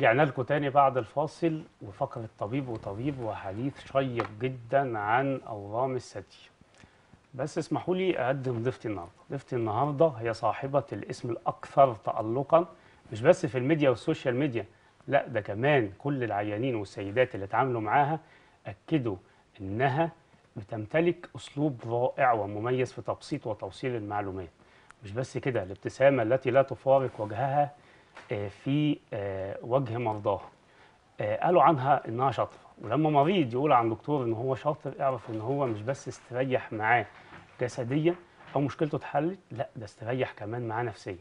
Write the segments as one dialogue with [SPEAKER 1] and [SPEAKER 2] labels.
[SPEAKER 1] رجعنا لكم تاني بعد الفاصل وفقرة طبيب وطبيب وحديث شيق جدا عن أورام الثدي بس اسمحوا لي أقدم ضيفتي النهاردة ضيفتي النهاردة هي صاحبة الاسم الأكثر تألقا مش بس في الميديا والسوشيال ميديا لا ده كمان كل العيانين والسيدات اللي اتعاملوا معاها أكدوا إنها بتمتلك أسلوب رائع ومميز في تبسيط وتوصيل المعلومات مش بس كده الابتسامة التي لا تفارق وجهها آه، في آه، وجه مرضاه آه، قالوا عنها انها شاطره ولما مريض يقول عن دكتور ان هو شاطر اعرف ان هو مش بس استريح معاه جسديا او مشكلته اتحلت لا ده استريح كمان معاه نفسيا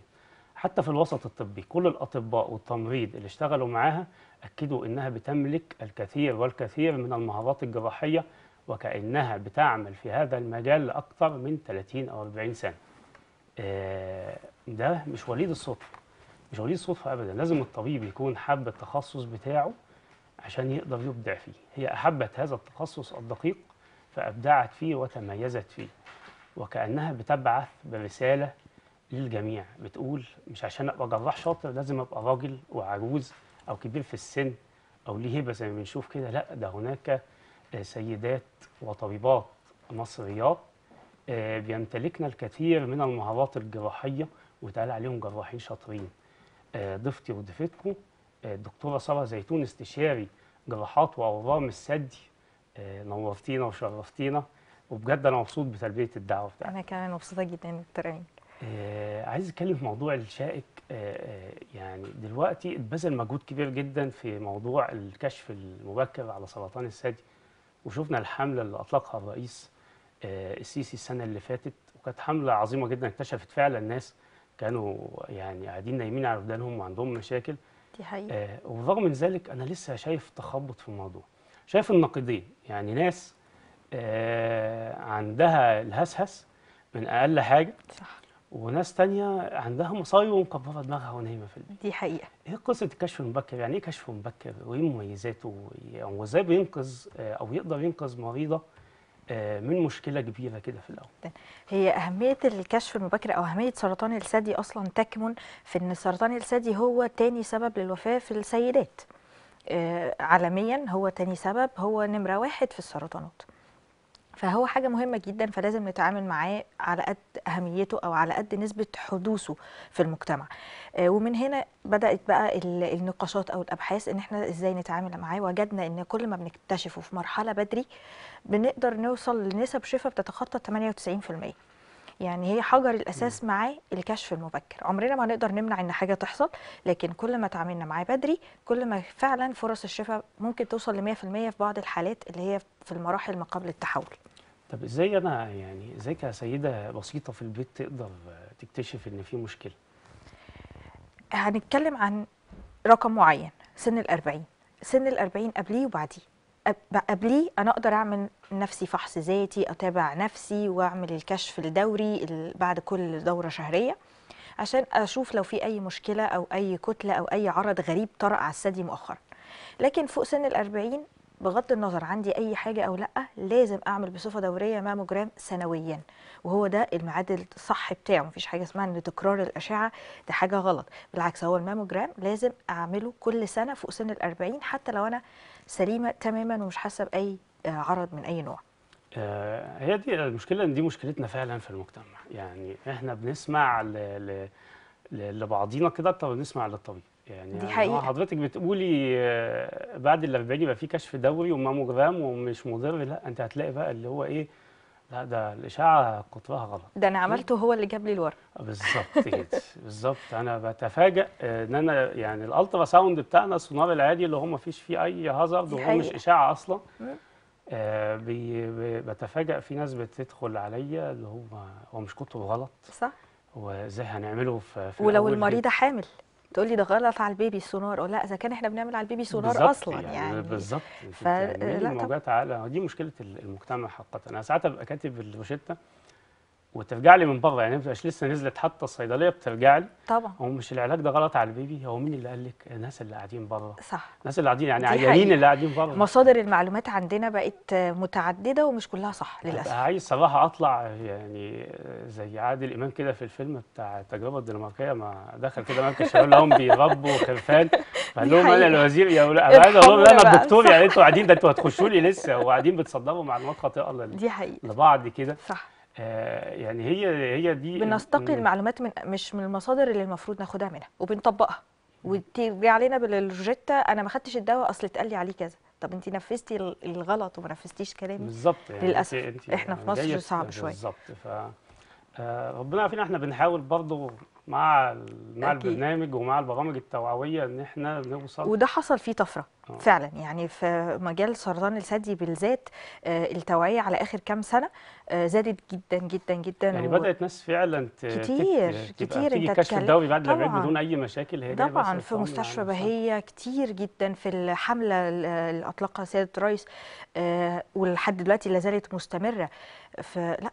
[SPEAKER 1] حتى في الوسط الطبي كل الاطباء والتمريض اللي اشتغلوا معاها اكدوا انها بتملك الكثير والكثير من المهارات الجراحيه وكانها بتعمل في هذا المجال لاكثر من 30 او 40 سنه ده مش وليد الصدفه مش وليد صدفه ابدا لازم الطبيب يكون حب التخصص بتاعه عشان يقدر يبدع فيه هي احبت هذا التخصص الدقيق فابدعت فيه وتميزت فيه وكانها بتبعث برساله للجميع بتقول مش عشان ابقى جراح شاطر لازم ابقى راجل وعجوز او كبير في السن او ليه هبه زي ما بنشوف كده لا ده هناك آه، سيدات وطبيبات مصريات آه، بيمتلكن الكثير من المهارات الجراحيه وتقال عليهم جراحين شاطرين آه، ضيفتي وضيفتكم آه، الدكتوره ساره زيتون استشاري جراحات واورام الثدي آه، نورتينا وشرفتينا وبجد انا مبسوط بتلبيه الدعوه
[SPEAKER 2] بتاعتك انا كمان مبسوطه جدا بالترميم
[SPEAKER 1] آه عايز اتكلم في موضوع الشائك آه يعني دلوقتي اتبذل مجهود كبير جدا في موضوع الكشف المبكر على سرطان الثدي وشفنا الحمله اللي اطلقها الرئيس آه السيسي السنه اللي فاتت وكانت حمله عظيمه جدا اكتشفت فعلا الناس كانوا يعني قاعدين نايمين على ودانهم وعندهم مشاكل
[SPEAKER 2] دي حقيقة آه
[SPEAKER 1] وبرغم من ذلك أنا لسه شايف تخبط في الموضوع شايف النقيضين يعني ناس آه عندها الهسهس من أقل حاجة صح وناس تانية عندها مصايب ومكبرة دماغها ونايمة في البيت دي حقيقة ايه قصة الكشف المبكر؟ يعني ايه كشف مبكر؟ وايه مميزاته؟ وازاي بينقذ آه، أو يقدر ينقذ مريضة آه، من مشكله كبيره كده في الاول
[SPEAKER 2] هي اهميه الكشف المبكر او اهميه سرطان الثدي اصلا تكمن في ان سرطان الثدي هو تاني سبب للوفاه في السيدات آه، عالميا هو تاني سبب هو نمره واحد في السرطانات فهو حاجة مهمة جدا فلازم نتعامل معاه على قد أهميته أو على قد نسبة حدوثه في المجتمع آه، ومن هنا بدأت بقى النقاشات أو الأبحاث إن إحنا إزاي نتعامل معاه وجدنا إن كل ما بنكتشفه في مرحلة بدري بنقدر نوصل لنسب شفاء بتتخطى 98% يعني هي حجر الاساس معاه الكشف المبكر عمرنا ما هنقدر نمنع ان حاجه تحصل لكن كل ما تعاملنا معاه بدري كل ما فعلا فرص الشفاء ممكن توصل ل 100% في بعض الحالات اللي هي في المراحل ما قبل التحول
[SPEAKER 1] طب ازاي انا يعني ازاي كسيده بسيطه في البيت تقدر تكتشف ان في مشكله
[SPEAKER 2] هنتكلم عن رقم معين سن ال 40 سن ال 40 قبليه وبعديه قبليه انا اقدر اعمل نفسي فحص ذاتي اتابع نفسي واعمل الكشف الدوري بعد كل دوره شهريه عشان اشوف لو في اي مشكله او اي كتله او اي عرض غريب طرأ على الثدي مؤخرا لكن فوق سن الأربعين بغض النظر عندي اي حاجه او لا لازم اعمل بصفه دوريه ماموجرام سنويا وهو ده الميعاد الصح بتاعه مفيش حاجه اسمها ان تكرار الاشعه ده حاجه غلط بالعكس هو الماموجرام لازم اعمله كل سنه فوق سن ال40 حتى لو انا سليمه تماما ومش حاسه باي آه، عرض من اي نوع
[SPEAKER 1] آه، هي دي المشكله ان دي مشكلتنا فعلا في المجتمع يعني احنا بنسمع ل... لبعضينا كده اكتر بنسمع للطبيب يعني دي حقيقة. حضرتك بتقولي آه، بعد ال 40 يبقى في كشف دوري وماموجرام ومش مضر لا انت هتلاقي بقى اللي هو ايه لا ده الاشعه قطرها غلط
[SPEAKER 2] ده انا عملته هو اللي جاب لي الورم
[SPEAKER 1] آه، بالظبط كده بالظبط انا بتفاجئ ان انا يعني الالترا ساوند بتاعنا السونار العادي اللي هو ما فيش فيه اي هازارد وهو مش اشعه اصلا آه بي بتفاجئ في ناس بتدخل عليا اللي هو هو مش كتر غلط صح وازاي هنعمله في, في ولو المريضه
[SPEAKER 2] حامل تقول لي ده غلط على البيبي سونار السونار لا اذا كان احنا بنعمل على البيبي سونار بالزبط اصلا يعني, يعني بالظبط
[SPEAKER 1] ف... يعني لا موجات دي مشكله المجتمع حقا انا ساعات ابقى كاتب الروشته وترجع لي من بره يعني مش لسه نزلت حتى الصيدليه بترجع لي طبعا هو مش العلاج ده غلط على البيبي هو مين اللي قال لك الناس اللي قاعدين بره صح الناس اللي قاعدين يعني عيانين اللي قاعدين بره
[SPEAKER 2] مصادر المعلومات عندنا بقت متعدده ومش كلها صح للاسف
[SPEAKER 1] انا عايز صراحه اطلع يعني زي عادل امام كده في الفيلم بتاع التجربه الدنماركيه ما دخل كده مركز الشباب لهم بيربوا خرفان فقال لهم انا الوزير يا ولا انا عايز اقول انا الدكتور يعني انتوا قاعدين ده انتوا هتخشوا لي لسه وقاعدين بتصدروا معلومات خاطئه دي حقيقة لبعض كده صح آه، يعني هي هي دي بنستقي
[SPEAKER 2] المعلومات من مش من المصادر اللي المفروض ناخدها منها وبنطبقها وترجع لنا بالروجيتا انا ما خدتش الدواء اصل اتقال لي عليه كذا طب انت نفذتي الغلط وما نفذتيش كلامي بالظبط يعني للاسف انت انت احنا في مصر صعب شويه بالظبط
[SPEAKER 1] ف آه، ربنا يعافينا احنا بنحاول برضه مع مع البرنامج ومع البرامج التوعويه ان احنا نوصل وده
[SPEAKER 2] حصل فيه طفره آه. فعلا يعني في مجال سرطان الثدي بالذات آه، التوعيه على اخر كام سنه آه، زادت جدا جدا جدا يعني و... بدات
[SPEAKER 1] ناس فعلا كتير كتير انت كشف الدوري بعد الابعاد بدون اي مشاكل هي طبعا في مستشفى بهيه
[SPEAKER 2] كتير جدا في الحمله اللي اطلقها سياده الرئيس ولحد دلوقتي لا زالت مستمره فلا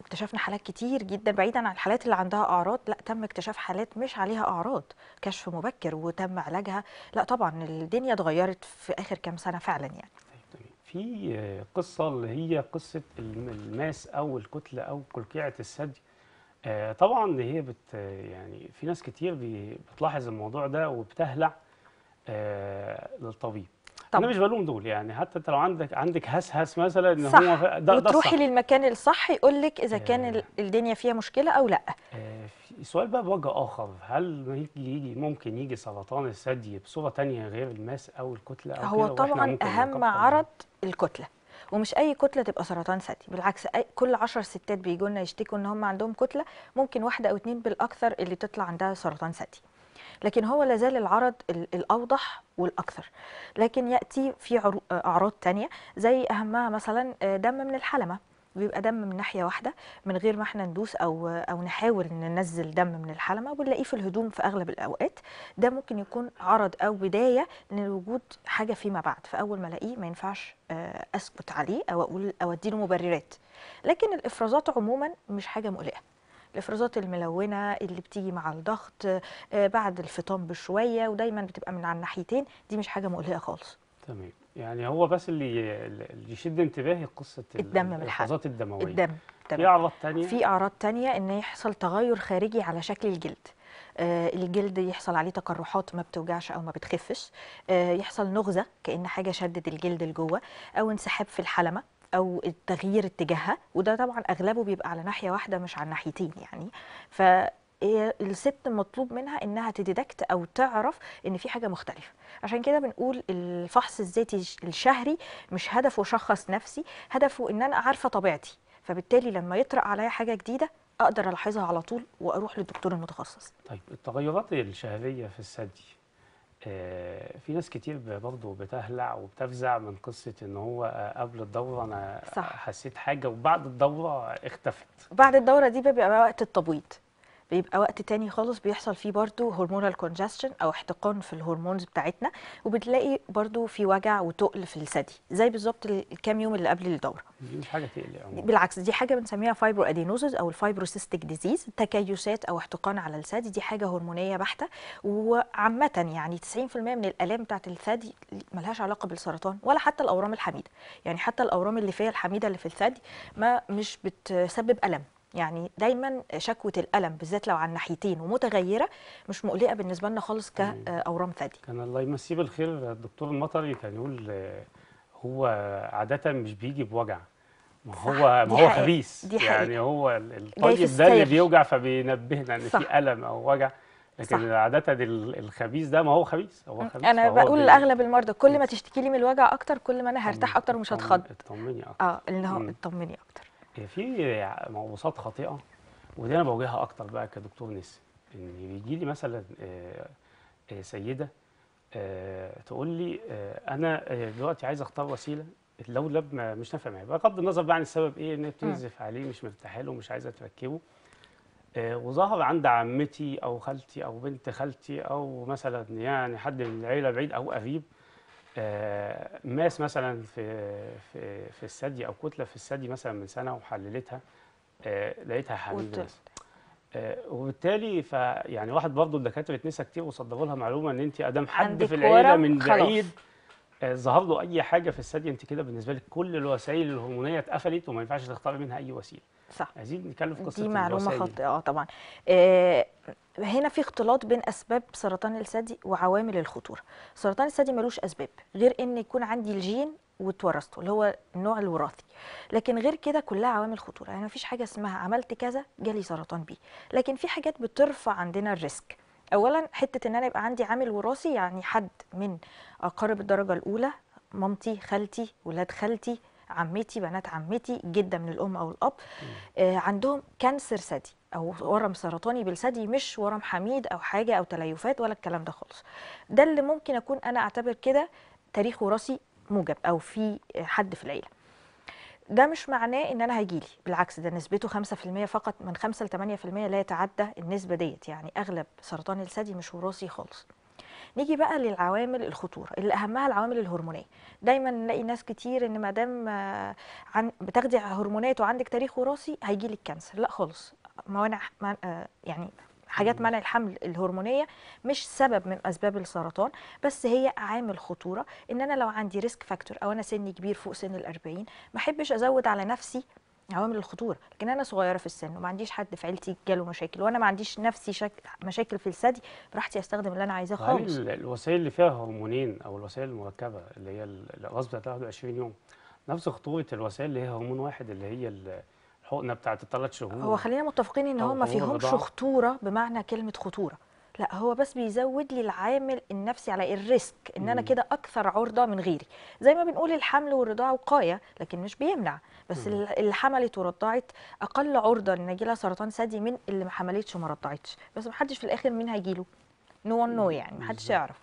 [SPEAKER 2] اكتشفنا حالات كتير جدا بعيدا عن الحالات اللي عندها اعراض لا تم اكتشاف حالات مش عليها اعراض كشف مبكر وتم علاجها لا طبعا الدنيا اتغيرت في اخر كام سنه فعلا يعني طيب،
[SPEAKER 1] طيب. في قصه اللي هي قصه الماس او الكتله او كلكعه الثدي آه، طبعا هي بت يعني في ناس كتير بتلاحظ الموضوع ده وبتهلع آه، للطبيب طبعا. انا مش بلوم دول يعني حتى انت لو عندك عندك هسهس مثلا ان صح. هو ده وتروحي ده الصح.
[SPEAKER 2] للمكان الصح يقول لك اذا كان آه. الدنيا فيها مشكله او لا
[SPEAKER 1] آه السؤال بقى بوجه آخر هل يجي ممكن يجي سرطان الثدي بصورة ثانيه غير الماس أو الكتلة أو هو طبعا أهم
[SPEAKER 2] عرض الكتلة ومش اي كتله تبقى سرطان ثدي بالعكس أي كل 10 ستات بيجوا لنا يشتكوا ان هم عندهم كتله ممكن واحده او اثنين بالاكثر اللي تطلع عندها سرطان ثدي لكن هو لازال العرض الاوضح والاكثر لكن ياتي في اعراض ثانيه زي اهمها مثلا آه، دم من الحلمه بيبقى دم من ناحيه واحده من غير ما احنا ندوس او او نحاول ننزل دم من الحلمه وبنلاقيه في الهدوم في اغلب الاوقات ده ممكن يكون عرض او بدايه لوجود حاجه فيما بعد فاول ما الاقيه ما ينفعش آه، اسكت عليه او اقول اودي له مبررات لكن الافرازات عموما مش حاجه مقلقه الافرازات الملونه اللي بتيجي مع الضغط آه، بعد الفطام بشويه ودايما بتبقى من على الناحيتين دي مش حاجه مقلقه خالص
[SPEAKER 1] تمام يعني هو بس اللي اللي يشد انتباهي قصه الدم الحاد الدمويه الدم تمام. في اعراض ثانيه في
[SPEAKER 2] اعراض ثانيه ان يحصل تغير خارجي على شكل الجلد آه الجلد يحصل عليه تقرحات ما بتوجعش او ما بتخفش آه يحصل نغزه كان حاجه شدت الجلد لجوه او انسحاب في الحلمه او التغيير اتجاهها وده طبعا اغلبه بيبقى على ناحيه واحده مش على ناحيتين يعني ف إيه، الست مطلوب منها انها تديدكت او تعرف ان في حاجه مختلفه عشان كده بنقول الفحص الذاتي الشهري مش هدفه شخص نفسي هدفه ان انا عارفه طبيعتي فبالتالي لما يطرق عليا حاجه جديده اقدر الاحظها على طول واروح للدكتور المتخصص
[SPEAKER 1] طيب التغيرات الشهريه في الثدي آه، في ناس كتير برضه بتهلع وبتفزع من قصه ان هو آه، قبل الدوره انا صح. حسيت حاجه
[SPEAKER 2] وبعد الدوره اختفت بعد الدوره دي بيبقى وقت التبويض بيبقى وقت تاني خالص بيحصل فيه برضو هرمونال كونجستشن او احتقان في الهرمونز بتاعتنا وبتلاقي برضو في وجع وتقل في الثدي زي بالظبط الكام يوم اللي قبل الدوره دي مش حاجه تقلق يعني. بالعكس دي حاجه بنسميها فايبرو ادينوزز او الفايبروسيستيك ديزيز تكيسات او احتقان على الثدي دي حاجه هرمونيه بحته وعامه يعني 90% من الالام بتاعت الثدي ملهاش علاقه بالسرطان ولا حتى الاورام الحميده يعني حتى الاورام اللي فيها الحميده اللي في الثدي ما مش بتسبب الم يعني دايما شكوة الألم بالذات لو على الناحيتين ومتغيرة مش مقلقة بالنسبة لنا خالص كأورام ثدي
[SPEAKER 1] كان الله يمسيه بالخير الدكتور المطري كان يقول هو عادة مش بيجي بوجع ما هو ما هو خبيث يعني هو الطيب ده اللي بيوجع فبينبهنا ان في الم او وجع لكن عاده الخبيث ده ما هو خبيث هو خبيث انا بقول لاغلب
[SPEAKER 2] المرضى كل ما تشتكي لي من الوجع اكتر كل ما انا هرتاح اكتر ومش هتخض
[SPEAKER 1] اطمني اكتر اه اللي هو اطمني اكتر إيه، في موروثات خاطئه ودي انا بواجهها اكتر بقى كدكتور نسي ان بيجي لي مثلا آه، آه، سيده آه، تقول لي انا دلوقتي عايز اختار وسيله اللولب مش نافع معايا بغض النظر بقى عن السبب ايه ان هي بتنزف عليه مش مرتاحه له مش عايزه تركبه وظهر عند عمتي او خالتي او بنت خالتي او مثلا يعني حد من العيله بعيد او قريب آه، ماس مثلا في في في الثدي او كتله في الثدي مثلا من سنه وحللتها آه، لقيتها حامل آه، وبالتالي فيعني واحد برضه الدكاتره اتنسى كتير وصدروا لها معلومه ان انت ادام حد في العيله من بعيد ظهر له اي حاجه في الثدي انت كده بالنسبه لك كل الوسائل الهرمونيه اتقفلت وما ينفعش
[SPEAKER 2] تختاري منها اي وسيله صح عايزين نتكلم في قصه دي معلومه خاطئه اه طبعا آه هنا في اختلاط بين اسباب سرطان الثدي وعوامل الخطوره سرطان الثدي ملوش اسباب غير ان يكون عندي الجين وتورثته اللي هو النوع الوراثي لكن غير كده كلها عوامل خطوره يعني مفيش حاجه اسمها عملت كذا جالي سرطان بي لكن في حاجات بترفع عندنا الريسك اولا حته ان انا يبقى عندي عامل وراثي يعني حد من اقارب الدرجه الاولى مامتي خالتي ولاد خالتي عمتي بنات عمتي جدا من الام او الاب آه عندهم كانسر ثدي او ورم سرطاني بالثدي مش ورم حميد او حاجه او تليفات ولا الكلام ده خالص ده اللي ممكن اكون انا اعتبر كده تاريخ وراثي موجب او في حد في العيله ده مش معناه ان انا هيجيلي بالعكس ده نسبته 5% فقط من 5 ل 8% لا يتعدى النسبه ديت يعني اغلب سرطان الثدي مش وراثي خالص نيجي بقى للعوامل الخطوره اللي اهمها العوامل الهرمونيه دايما نلاقي ناس كتير ان ما دام آه، بتاخدي هرمونات وعندك تاريخ وراثي هيجي لك كانسر لا خالص موانع آه، يعني حاجات منع الحمل الهرمونيه مش سبب من اسباب السرطان بس هي عامل خطوره ان انا لو عندي ريسك فاكتور او انا سني كبير فوق سن ال 40 ما احبش ازود على نفسي عوامل الخطوره لكن انا صغيره في السن وما عنديش حد في عيلتي جاله مشاكل وانا ما عنديش نفسي شك... مشاكل في الثدي براحتي استخدم اللي انا عايزاه طيب، خالص
[SPEAKER 1] الوسائل اللي فيها هرمونين او الوسائل المركبه اللي هي الغصب بتاعها 21 يوم نفس خطوره الوسائل اللي هي هرمون واحد اللي هي الحقنه بتاعت الثلاث شهور هو خلينا
[SPEAKER 2] متفقين ان هو ما فيهمش خطوره بمعنى كلمه خطوره لا هو بس بيزود لي العامل النفسي على الريسك ان انا كده اكثر عرضه من غيري زي ما بنقول الحمل والرضاعه وقايه لكن مش بيمنع بس مم. اللي حملت ورضعت اقل عرضه ان يجي لها سرطان ثدي من اللي ما حملتش وما رضعتش بس ما حدش في الاخر مين هيجي له نو no نو يعني ما حدش يعرف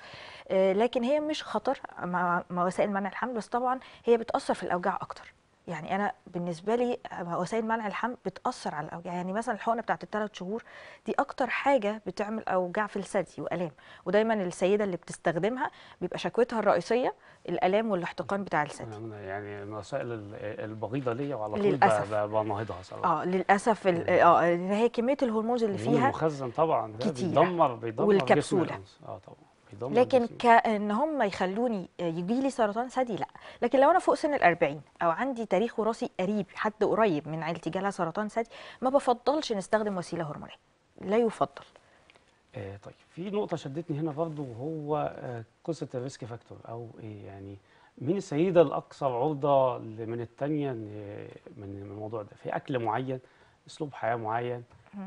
[SPEAKER 2] آه، لكن هي مش خطر مع وسائل منع الحمل بس طبعا هي بتاثر في الاوجاع اكتر يعني انا بالنسبه لي وسائل منع الحمل بتاثر على الاوجاع يعني مثلا الحقنه بتاعت الثلاث شهور دي اكتر حاجه بتعمل اوجاع في الثدي والام ودايما السيده اللي بتستخدمها بيبقى شكوتها الرئيسيه الالام والاحتقان بتاع الثدي
[SPEAKER 1] يعني المسائل البغيضه ليا وعلى طول بناهضها صراحه
[SPEAKER 2] اه للاسف يعني اه هي كميه الهرمونز اللي فيها
[SPEAKER 1] مخزن طبعا بيدمر بيدمر والكبسوله اه طبعا لكن
[SPEAKER 2] كان هم يخلوني يجي لي سرطان ثدي لا لكن لو انا فوق سن ال40 او عندي تاريخ وراثي قريب حد قريب من عيلتي جالها سرطان ثدي ما بفضلش نستخدم وسيله هرمونيه لا يفضل
[SPEAKER 1] آه طيب في نقطه شدتني هنا برضو وهو آه قصه الريسك فاكتور او إيه يعني مين السيده الاكثر عرضه من الثانيه من الموضوع ده في اكل معين اسلوب حياه معين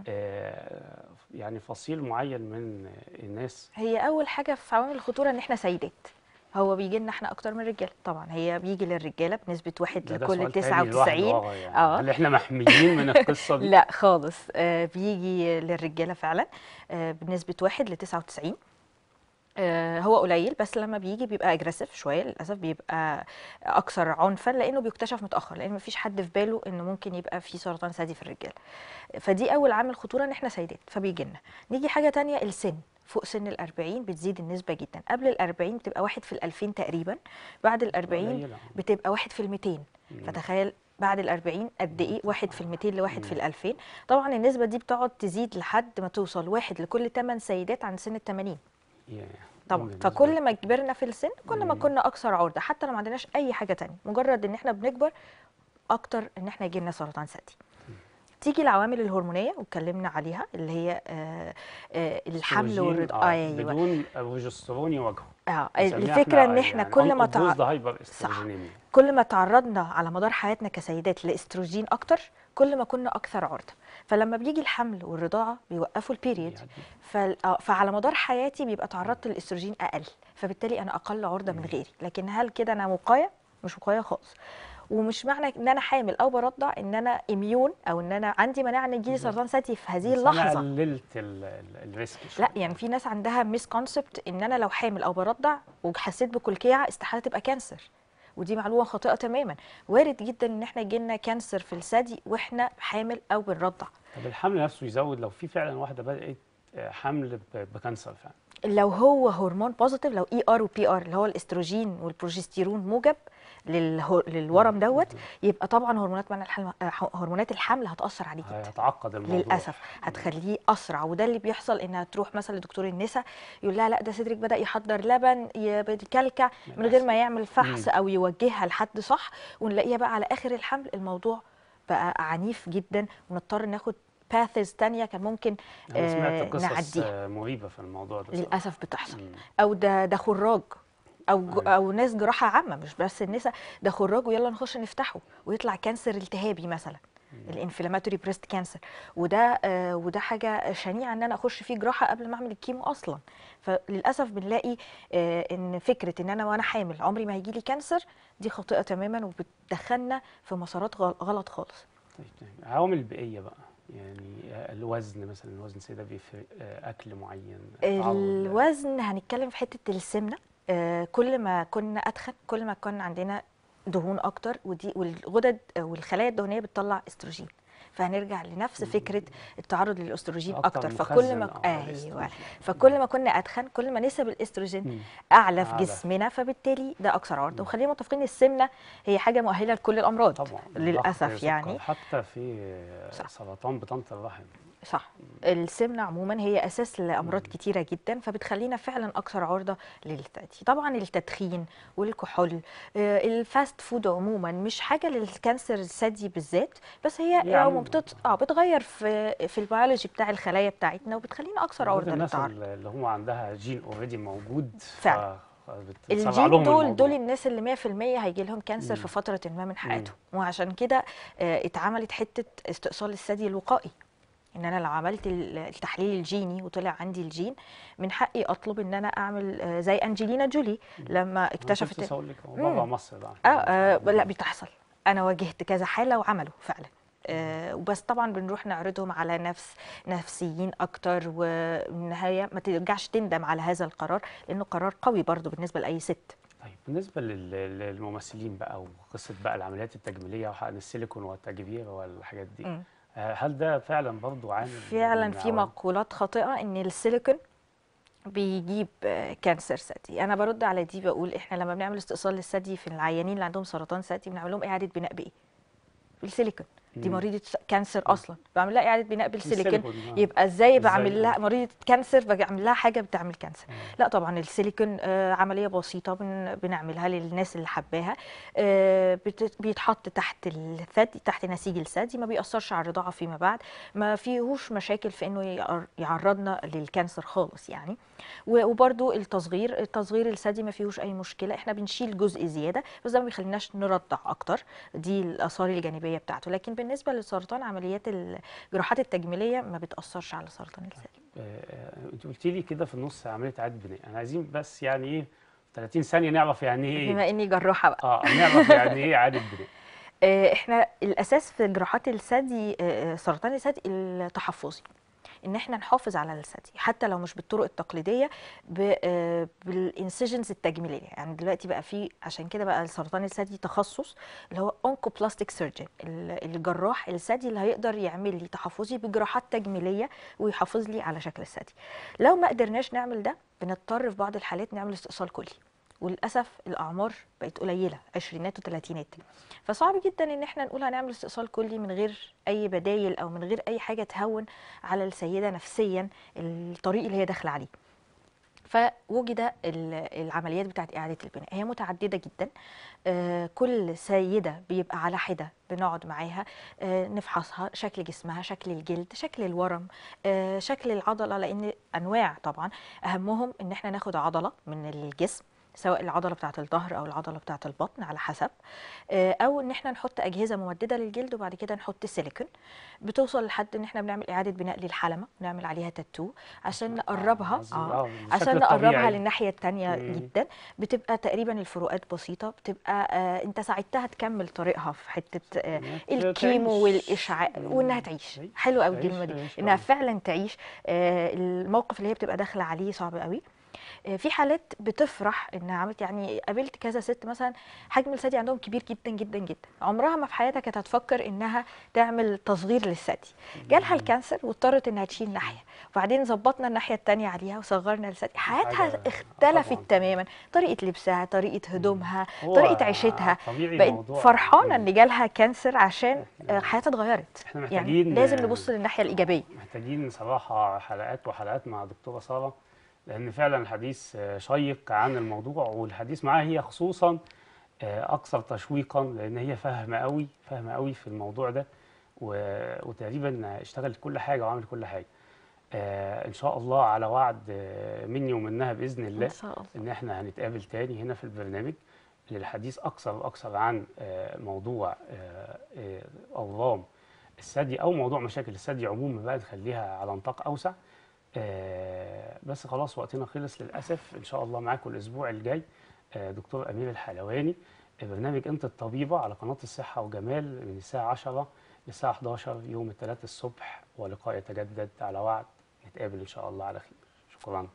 [SPEAKER 1] آه، يعني فصيل معين من الناس
[SPEAKER 2] هي اول حاجه في عوامل الخطوره ان احنا سيدات هو بيجي لنا احنا اكتر من الرجاله طبعا هي بيجي للرجاله بنسبه واحد لكل 99 اه يعني هل آه. احنا
[SPEAKER 1] محميين من القصه دي لا
[SPEAKER 2] خالص آه بيجي للرجاله فعلا آه بنسبه واحد ل 99 آه، هو قليل بس لما بيجي بيبقى اجريسيف شويه للاسف بيبقى اكثر عنفا لانه بيكتشف متاخر لان مفيش حد في باله انه ممكن يبقى في سرطان ثدي في الرجال فدي اول عامل خطوره ان احنا سيدات فبيجي لنا نيجي حاجه تانية السن فوق سن ال 40 بتزيد النسبه جدا قبل ال 40 بتبقى واحد في ال 2000 تقريبا بعد ال 40 آه. بتبقى واحد في ال 200 فتخيل بعد ال 40 قد ايه واحد في ال 200 لواحد في ال 2000 طبعا النسبه دي بتقعد تزيد لحد ما توصل واحد لكل 8 سيدات عند سن ال 80 طبعا فكل ما كبرنا في السن كل ما mm. كنا اكثر عرضه حتى لو ما عندناش اي حاجه ثانيه مجرد ان احنا بنكبر اكتر ان احنا يجي لنا سرطان ثدي mm. تيجي العوامل الهرمونيه واتكلمنا عليها اللي هي آآ آه، آآ آه، الحمل والرضاعه آه. آه، أيوة. بدون
[SPEAKER 1] بروجسترون يواجهه اه الفكره ان احنا يعني كل ما تعرضنا صح
[SPEAKER 2] كل ما تعرضنا على مدار حياتنا كسيدات لاستروجين اكتر كل ما كنا اكثر عرضه فلما بيجي الحمل والرضاعه بيوقفوا البيريد آه، فعلى مدار حياتي بيبقى تعرضت للاستروجين اقل فبالتالي انا اقل عرضه من غيري لكن هل كده انا وقايه مش وقايه خالص ومش معنى ان انا حامل او برضع ان انا اميون او ان انا عندي مناعه ان يجي لي سرطان ثدي في هذه اللحظه انا
[SPEAKER 1] قللت الريسك لا
[SPEAKER 2] يعني في ناس عندها ميس كونسبت ان انا لو حامل او برضع وحسيت بكلكيعه استحاله تبقى كانسر ودي معلومه خاطئه تماما وارد جدا ان احنا جينا كانسر في الثدي واحنا حامل او بنرضع
[SPEAKER 1] طب الحمل نفسه يزود لو في فعلا واحده بدات حمل بكانسر فعلا
[SPEAKER 2] لو هو هرمون بوزيتيف لو اي ار وبي ار اللي هو الاستروجين والبروجستيرون موجب للورم دوت يبقى طبعا هرمونات منع الحمل هرمونات الحمل هتاثر عليه جدا هيتعقد الموضوع للاسف هتخليه اسرع وده اللي بيحصل انها تروح مثلا لدكتور النساء يقول لها لا ده صدرك بدا يحضر لبن يتكلكع من غير ما يعمل فحص او يوجهها لحد صح ونلاقيها بقى على اخر الحمل الموضوع بقى عنيف جدا ونضطر ناخد باثز تانية كان ممكن أنا سمعت آه، قصص نعديها
[SPEAKER 1] آه، مريبة في الموضوع ده للأسف
[SPEAKER 2] بتحصل مم. أو ده ده خراج او أيوة. او ناس جراحه عامه مش بس النساء ده خراج ويلا نخش نفتحه ويطلع كانسر التهابي مثلا الانفلاماتوري بريست كانسر وده آه وده حاجه شنيعه ان انا اخش فيه جراحه قبل ما اعمل الكيمو اصلا فللاسف بنلاقي آه ان فكره ان انا وانا حامل عمري ما هيجي لي كانسر دي خاطئه تماما وبتدخلنا في مسارات غلط خالص
[SPEAKER 1] طيب، طيب. عوامل بيئيه بقى يعني آه، الوزن مثلا الوزن سيدة بيفرق آه، اكل معين
[SPEAKER 2] الوزن هنتكلم في حته السمنه آه، كل ما كنا اتخن كل ما كان عندنا دهون اكتر ودي والغدد والخلايا الدهنيه بتطلع استروجين فهنرجع لنفس فكره التعرض للاستروجين اكتر فكل ما آه، ايوه فكل ما كنا ادخن كل ما نسب الاستروجين اعلى في جسمنا فبالتالي ده اكثر عرضه وخلينا متفقين السمنه هي حاجه مؤهله لكل الامراض طبعا للاسف يعني
[SPEAKER 1] حتى في سرطان بطانه الرحم
[SPEAKER 2] صح السمنه عموما هي اساس لامراض كتيره جدا فبتخلينا فعلا اكثر عرضه للتأتي طبعا التدخين والكحول آه، الفاست فود عموما مش حاجه للكانسر الثدي بالذات بس هي يعني بتط... اه بتغير في في البيولوجي بتاع الخلايا بتاعتنا وبتخلينا اكثر عرضه للتعرض
[SPEAKER 1] الناس اللي هم عندها جين اوريدي موجود فعلا ف... الجين دول دول
[SPEAKER 2] الناس اللي 100% هيجي لهم كانسر مم. في فتره ما من حياتهم وعشان كده آه، اتعملت حته استئصال الثدي الوقائي ان انا لو عملت التحليل الجيني وطلع عندي الجين من حقي اطلب ان انا اعمل آه، زي انجلينا جولي لما اكتشفت بابا مصر بقى آه, آه لا بتحصل انا واجهت كذا حاله وعملوا فعلا آه، وبس طبعا بنروح نعرضهم على نفس نفسيين اكتر والنهايه ما ترجعش تندم على هذا القرار لانه قرار قوي برضو بالنسبه لاي ست طيب
[SPEAKER 1] بالنسبه للممثلين بقى وقصه بقى العمليات التجميليه وحقن السيليكون والتجميل والحاجات دي م. آه، هل ده فعلا برضه عامل فعلا
[SPEAKER 2] في مقولات خاطئه ان السيليكون بيجيب كانسر ثدي انا برد على دي بقول احنا لما بنعمل استئصال للثدي في العيانين اللي عندهم سرطان ثدي بنعمل لهم اعاده بناء بايه بالسيليكون دي مريضه كانسر اصلا بعمل لها اعاده بناء بالسيليكون آه. يبقى ازاي بعمل لها مريضه كانسر بعمل لها حاجه بتعمل كانسر لا طبعا السيليكون آه، عمليه بسيطه بنعملها للناس اللي حباها آه، بيتحط تحت الثدي تحت نسيج الثدي ما بيأثرش على الرضاعه فيما بعد ما فيهوش مشاكل في انه يعرضنا للكانسر خالص يعني وبرده التصغير التصغير الثدي ما فيهوش اي مشكله احنا بنشيل جزء زياده بس ده ما بيخليناش نرضع اكتر دي الاثار الجانبيه بتاعته لكن بالنسبه للسرطان عمليات الجراحات التجميليه ما بتاثرش على سرطان الثدي آه، آه،
[SPEAKER 1] انت قلت لي كده في النص عمليه اعاده بناء انا عايزين بس يعني ايه 30 ثانيه نعرف يعني ايه بما
[SPEAKER 2] اني جراحه بقى اه نعرف يعني
[SPEAKER 1] ايه اعاده بناء
[SPEAKER 2] آه، احنا الاساس في جراحات الثدي سرطان الثدي التحفظي ان احنا نحافظ على الثدي حتى لو مش بالطرق التقليديه آه، بالانسجنز التجميليه يعني دلوقتي بقى في عشان كده بقى سرطان الثدي تخصص اللي هو بلاستيك سيرجن الجراح الثدي اللي هيقدر يعمل لي تحفظي بجراحات تجميليه ويحافظ لي على شكل الثدي لو ما قدرناش نعمل ده بنضطر في بعض الحالات نعمل استئصال كلي وللاسف الاعمار بقت قليله عشرينات وثلاثينات فصعب جدا ان احنا نقول هنعمل استئصال كلي من غير اي بدايل او من غير اي حاجه تهون على السيده نفسيا الطريق اللي هي داخله عليه فوجد العمليات بتاعت اعاده البناء هي متعدده جدا آه، كل سيده بيبقى على حده بنقعد معاها آه، نفحصها شكل جسمها شكل الجلد شكل الورم آه، شكل العضله لان انواع طبعا اهمهم ان احنا ناخد عضله من الجسم سواء العضله بتاعه الظهر او العضله بتاعه البطن على حسب آه، او ان احنا نحط اجهزه ممدده للجلد وبعد كده نحط سيليكون بتوصل لحد ان احنا بنعمل اعاده بناء للحلمه نعمل عليها تاتو آه، آه، عشان نقربها آه. عشان نقربها للناحيه الثانيه جدا بتبقى تقريبا الفروقات بسيطه بتبقى آه انت ساعدتها تكمل طريقها في حته آه الكيمو والاشعاع وانها تعيش حلو قوي الكلمه دي انها فعلا تعيش آه الموقف اللي هي بتبقى داخله عليه صعب قوي آه، في حالات بتفرح ان عملت يعني قابلت كذا ست مثلا حجم الثدي عندهم كبير جدا جدا جدا عمرها ما في حياتها كانت هتفكر انها تعمل تصغير للثدي جالها الكانسر واضطرت انها تشيل ناحيه وبعدين ظبطنا الناحيه الثانيه عليها وصغرنا الثدي حياتها اختلفت تماما طريقه لبسها طريقه هدومها طريقه عيشتها بقت فرحانه ان جالها كانسر عشان آه، حياتها اتغيرت يعني لازم نبص للناحيه الايجابيه
[SPEAKER 1] محتاجين صراحه حلقات وحلقات مع دكتوره ساره لأن فعلا الحديث آه، شيق عن الموضوع والحديث معاها هي خصوصا آه، أكثر تشويقا لأن هي فاهمة قوي فاهمة قوي في الموضوع ده وتقريبا اشتغلت كل حاجة وعملت كل حاجة آه، ان شاء الله على وعد مني ومنها باذن الله ان الله ان احنا هنتقابل تاني هنا في البرنامج للحديث اكثر واكثر عن موضوع اورام الثدي او موضوع مشاكل الثدي عموما بقى نخليها على نطاق اوسع آه، بس خلاص وقتنا خلص للأسف إن شاء الله معاكم الأسبوع الجاي آه، دكتور أمير الحلواني برنامج أنت الطبيبة على قناة الصحة وجمال من الساعة 10 للساعة 11 يوم الثلاث الصبح ولقاء يتجدد على وعد نتقابل إن شاء الله على خير شكراً